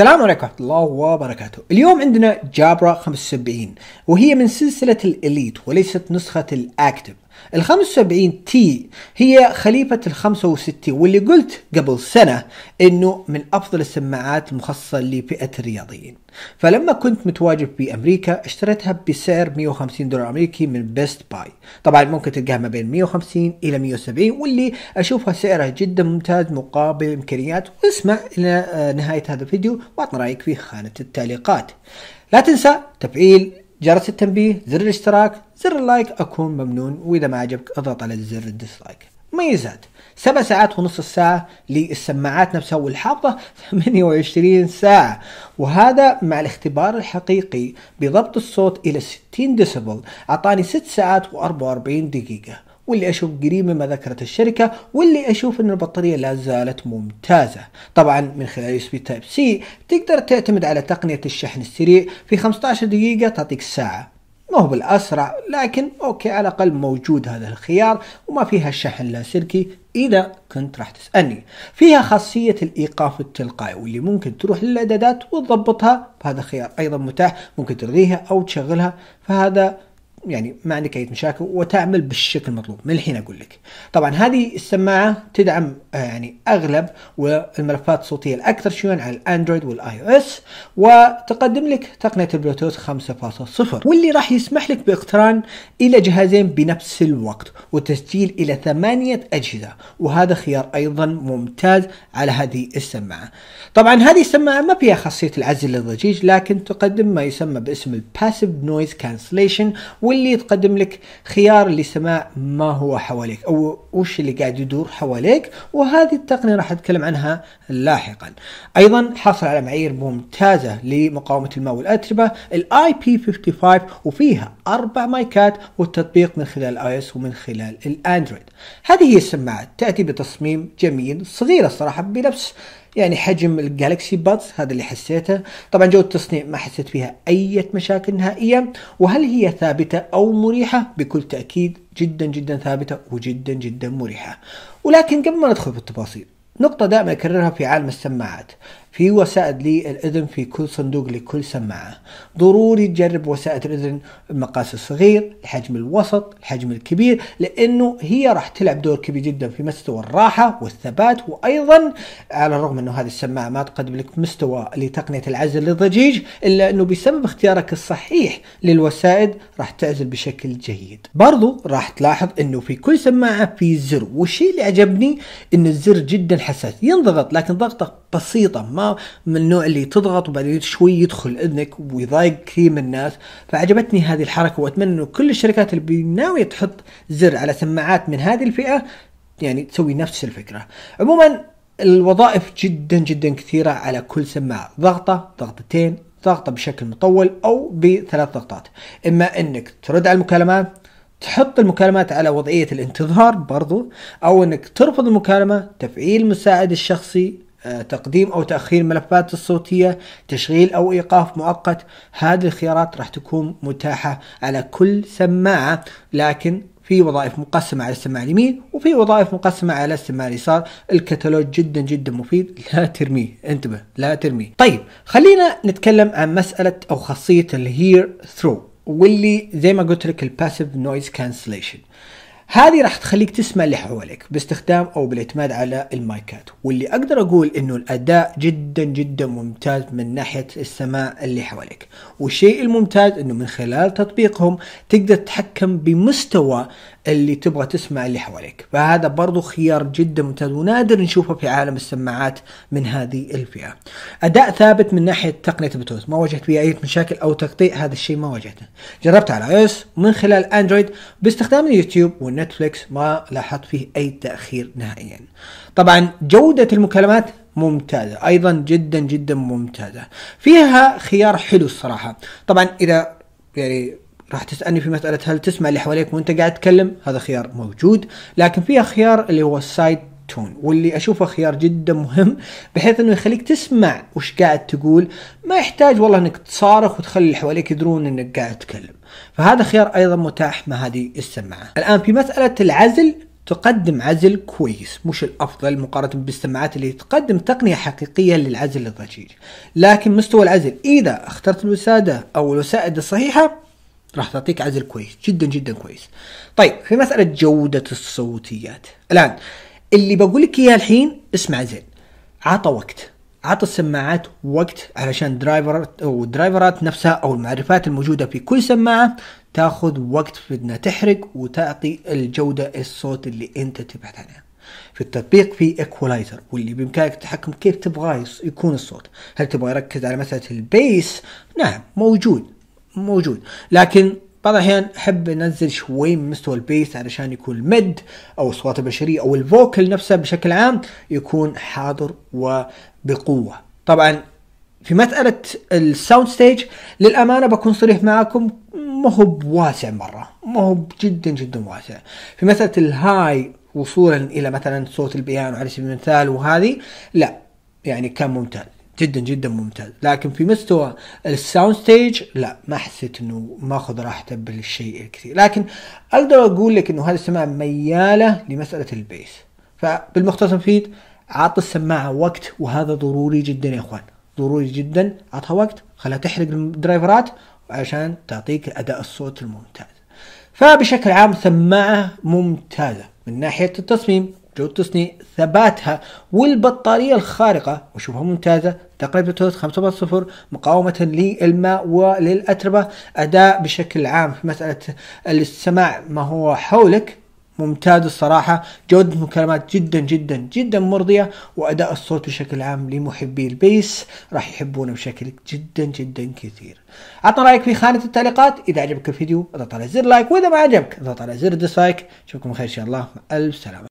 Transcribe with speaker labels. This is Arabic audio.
Speaker 1: السلام عليكم ورحمة الله وبركاته اليوم عندنا جابرا 75 وهي من سلسلة الإليت وليست نسخة الأكتف ال 75 تي هي خليفة ال 65 واللي قلت قبل سنة انه من افضل السماعات المخصصة لفئة الرياضيين فلما كنت متواجد في امريكا اشتريتها بسعر 150 دولار امريكي من بيست باي طبعا ممكن تلقاها ما بين 150 الى 170 واللي اشوفها سعرها جدا ممتاز مقابل الامكانيات واسمع الى آه، نهاية هذا الفيديو واعطني رايك في خانة التعليقات لا تنسى تفعيل جرس التنبيه زر الاشتراك زر اللايك أكون ممنون وإذا ما عجبك اضغط على زر الديسلايك ميزات سبع ساعات ونص الساعة للسماعات نفسها والحافظة 28 ساعة وهذا مع الاختبار الحقيقي بضبط الصوت إلى 60 ديسبل أعطاني 6 ساعات و44 دقيقة واللي اشوف قريبه ما ذكرت الشركه واللي اشوف ان البطاريه لا زالت ممتازه طبعا من خلال يو اس بي تايب سي تقدر تعتمد على تقنيه الشحن السريع في 15 دقيقه تعطيك ساعه ما هو بالأسرع لكن أوكي على الأقل موجود هذا الخيار وما فيها شحن لاسلكي إذا كنت راح تسألني فيها خاصية الإيقاف التلقائي واللي ممكن تروح للإعدادات وتضبطها فهذا خيار أيضا متاح ممكن تلغيها أو تشغلها فهذا يعني ما عندك اي مشاكل وتعمل بالشكل المطلوب من الحين اقول لك طبعا هذه السماعه تدعم آه، يعني اغلب والملفات الصوتيه الاكثر شيوعا على الاندرويد والاي او اس وتقدم لك تقنيه البلوتوث 5.0 واللي راح يسمح لك باقتران الى جهازين بنفس الوقت وتسجيل الى ثمانيه اجهزه وهذا خيار ايضا ممتاز على هذه السماعه طبعا هذه السماعه ما فيها خاصيه العزل للضجيج لكن تقدم ما يسمى باسم الباسيف نويز كانسليشن واللي اللي تقدم لك خيار لسماع ما هو حواليك او وش اللي قاعد يدور حواليك وهذه التقنيه راح اتكلم عنها لاحقا ايضا حصل على معايير ممتازه لمقاومه الماء والاتربه الاي بي 55 وفيها اربع مايكات والتطبيق من خلال اي اس ومن خلال الاندرويد هذه هي السماعات تاتي بتصميم جميل صغيره الصراحه بنفس يعني حجم الجالكسي بادز هذا اللي حسيته طبعا جو التصنيع ما حسيت فيها أي مشاكل نهائيا وهل هي ثابتة أو مريحة بكل تأكيد جدا جدا ثابتة وجدا جدا مريحة ولكن قبل ما ندخل في التفاصيل نقطة دائما أكررها في عالم السماعات في وسائل للأذن في كل صندوق لكل سماعة ضروري تجرب وسائل الأذن المقاس الصغير الحجم الوسط الحجم الكبير لأنه هي راح تلعب دور كبير جدا في مستوى الراحة والثبات وأيضا على الرغم أنه هذه السماعة ما تقدم لك مستوى لتقنية العزل للضجيج إلا أنه بسبب اختيارك الصحيح للوسائد راح تعزل بشكل جيد برضو راح تلاحظ أنه في كل سماعة في زر والشيء اللي عجبني أن الزر جدا حساس ينضغط لكن ضغطه بسيطة ما من النوع اللي تضغط وبعدين شوي يدخل اذنك ويضايق كثير من الناس فعجبتني هذه الحركه واتمنى انه كل الشركات اللي ناويه تحط زر على سماعات من هذه الفئه يعني تسوي نفس الفكره عموما الوظائف جدا جدا كثيره على كل سماعه ضغطه ضغطتين ضغطه بشكل مطول او بثلاث ضغطات اما انك ترد على المكالمات تحط المكالمات على وضعية الانتظار برضو أو أنك ترفض المكالمة تفعيل المساعد الشخصي آه، تقديم أو تأخير الملفات الصوتية تشغيل أو إيقاف مؤقت هذه الخيارات راح تكون متاحة على كل سماعة لكن في وظائف مقسمة على السماعة اليمين وفي وظائف مقسمة على السماعة اليسار الكتالوج جدا جدا مفيد لا ترميه انتبه لا ترميه طيب خلينا نتكلم عن مسألة أو خاصية الهير ثرو واللي زي ما قلت لك الباسيف نويز كانسليشن هذه راح تخليك تسمع اللي حولك باستخدام او بالاعتماد على المايكات واللي اقدر اقول انه الاداء جدا جدا ممتاز من ناحيه السماع اللي حولك والشيء الممتاز انه من خلال تطبيقهم تقدر تتحكم بمستوى اللي تبغى تسمع اللي حواليك فهذا برضو خيار جدا ممتاز ونادر نشوفه في عالم السماعات من هذه الفئة أداء ثابت من ناحية تقنية بلوتوث ما واجهت فيه أي مشاكل أو تقطيع هذا الشيء ما واجهته جربت على اس من خلال أندرويد باستخدام اليوتيوب والنتفليكس ما لاحظت فيه أي تأخير نهائيا طبعا جودة المكالمات ممتازة أيضا جدا جدا ممتازة فيها خيار حلو الصراحة طبعا إذا يعني راح تسألني في مسألة هل تسمع اللي حواليك وانت قاعد تتكلم هذا خيار موجود لكن فيها خيار اللي هو السايد تون واللي اشوفه خيار جدا مهم بحيث انه يخليك تسمع وش قاعد تقول ما يحتاج والله انك تصارخ وتخلي اللي حواليك يدرون انك قاعد تتكلم فهذا خيار ايضا متاح مع هذه السماعه الان في مساله العزل تقدم عزل كويس مش الافضل مقارنه بالسماعات اللي تقدم تقنيه حقيقيه للعزل الضجيج لكن مستوى العزل اذا اخترت الوساده او الوسائد الصحيحه راح تعطيك عزل كويس جدا جدا كويس طيب في مسألة جودة الصوتيات الآن اللي بقول لك إياه الحين اسمع زين عطى وقت عطى السماعات وقت علشان درايفرات نفسها او المعرفات الموجوده في كل سماعه تاخذ وقت في انها تحرق وتعطي الجوده الصوت اللي انت تبحث عنها. في التطبيق في ايكولايزر واللي بامكانك التحكم كيف تبغاه يكون الصوت، هل تبغى يركز على مساله البيس؟ نعم موجود، موجود لكن بعض الاحيان احب انزل شوي من مستوى البيس علشان يكون المد او الصوت البشريه او الفوكل نفسه بشكل عام يكون حاضر وبقوه طبعا في مسألة الساوند ستيج للأمانة بكون صريح معاكم ما هو بواسع مرة ما هو جدا جدا واسع في مسألة الهاي وصولا إلى مثلا صوت البيانو على سبيل المثال وهذه لا يعني كان ممتاز جدا جدا ممتاز لكن في مستوى الساوند ستيج لا ما حسيت انه ماخذ راحته بالشيء الكثير لكن اقدر اقول لك انه هذه السماعه مياله لمساله البيس فبالمختصر مفيد عط السماعه وقت وهذا ضروري جدا يا اخوان ضروري جدا عطها وقت خلها تحرق الدرايفرات عشان تعطيك اداء الصوت الممتاز فبشكل عام سماعه ممتازه من ناحيه التصميم جو تصني ثباتها والبطارية الخارقة وشوفها ممتازة تقريبا خمسة صفر مقاومة للماء وللأتربة أداء بشكل عام في مسألة السماع ما هو حولك ممتاز الصراحة جودة المكالمات جدا جدا جدا مرضية وأداء الصوت بشكل عام لمحبي البيس راح يحبونه بشكل جدا جدا كثير عطنا رأيك في خانة التعليقات إذا عجبك الفيديو اضغط على زر لايك وإذا ما عجبك اضغط على زر ديسلايك شوفكم خير إن شاء الله ألف سلامة